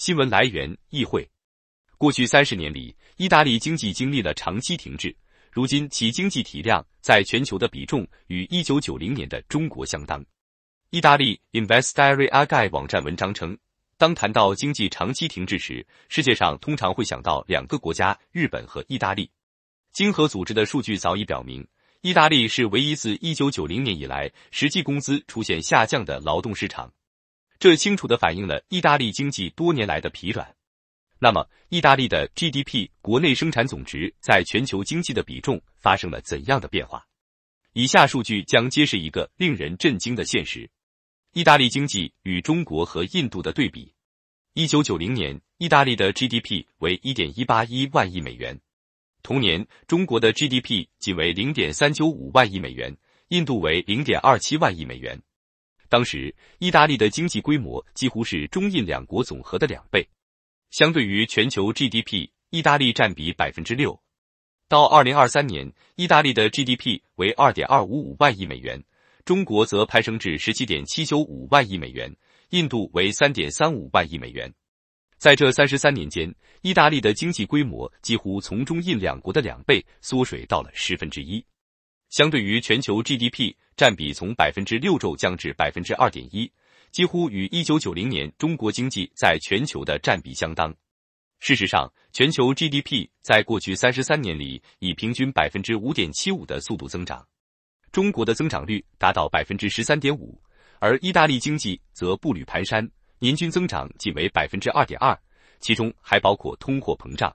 新闻来源：议会。过去三十年里，意大利经济经历了长期停滞。如今，其经济体量在全球的比重与一九九零年的中国相当。意大利 Invest Diary 阿网站文章称，当谈到经济长期停滞时，世界上通常会想到两个国家：日本和意大利。经合组织的数据早已表明，意大利是唯一自一九九零年以来实际工资出现下降的劳动市场。这清楚的反映了意大利经济多年来的疲软。那么，意大利的 GDP 国内生产总值在全球经济的比重发生了怎样的变化？以下数据将揭示一个令人震惊的现实：意大利经济与中国和印度的对比。一九九零年，意大利的 GDP 为一点一八一万亿美元，同年中国的 GDP 仅为零点三九五万亿美元，印度为零点二七万亿美元。当时，意大利的经济规模几乎是中印两国总和的两倍。相对于全球 GDP，意大利占比百分之六。到二零二三年，意大利的 GDP 为二点二五五万亿美元，中国则攀升至十七点七九五万亿美元，印度为三点三五万亿美元。在这三十三年间，意大利的经济规模几乎从中印两国的两倍缩水到了十分之一。相对于全球 GDP 占比从百分之六周降至百分之二点一，几乎与一九九零年中国经济在全球的占比相当。事实上，全球 GDP 在过去三十三年里以平均百分之五点七五的速度增长，中国的增长率达到百分之十三点五，而意大利经济则步履蹒跚，年均增长仅为百分之二点二，其中还包括通货膨胀。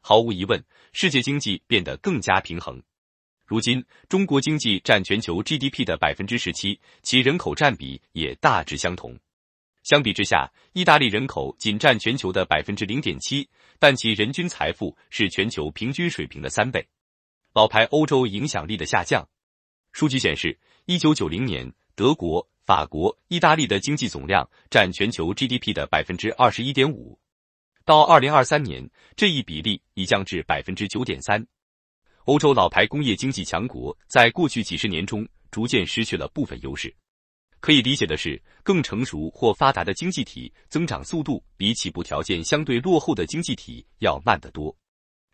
毫无疑问，世界经济变得更加平衡。如今，中国经济占全球 GDP 的百分之十七，其人口占比也大致相同。相比之下，意大利人口仅占全球的百分之零点七，但其人均财富是全球平均水平的三倍。老牌欧洲影响力的下降，数据显示，一九九零年，德国、法国、意大利的经济总量占全球 GDP 的百分之二十一点五，到二零二三年，这一比例已降至百分之九点三。欧洲老牌工业经济强国在过去几十年中逐渐失去了部分优势。可以理解的是，更成熟或发达的经济体增长速度比起步条件相对落后的经济体要慢得多。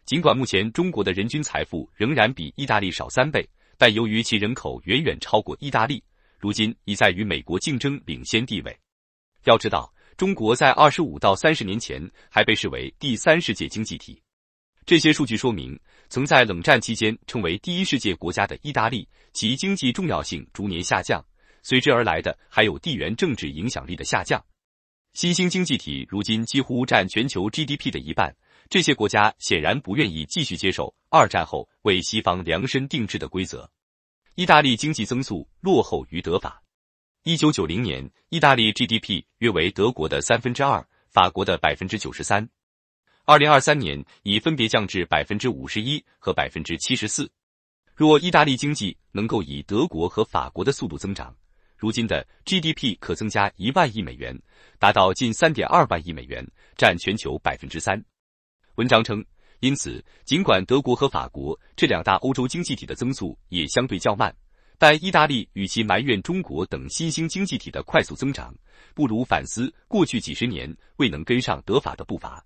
尽管目前中国的人均财富仍然比意大利少三倍，但由于其人口远远超过意大利，如今已在与美国竞争领先地位。要知道，中国在二十五到三十年前还被视为第三世界经济体。这些数据说明，曾在冷战期间成为第一世界国家的意大利，其经济重要性逐年下降，随之而来的还有地缘政治影响力的下降。新兴经济体如今几乎占全球 GDP 的一半，这些国家显然不愿意继续接受二战后为西方量身定制的规则。意大利经济增速落后于德法。一九九零年，意大利 GDP 约为德国的三分之二，法国的百分之九十三。二零二三年已分别降至百分之五十一和百分之七十四。若意大利经济能够以德国和法国的速度增长，如今的 GDP 可增加一万亿美元，达到近三点二万亿美元，占全球百分之三。文章称，因此，尽管德国和法国这两大欧洲经济体的增速也相对较慢，但意大利与其埋怨中国等新兴经济体的快速增长，不如反思过去几十年未能跟上德法的步伐。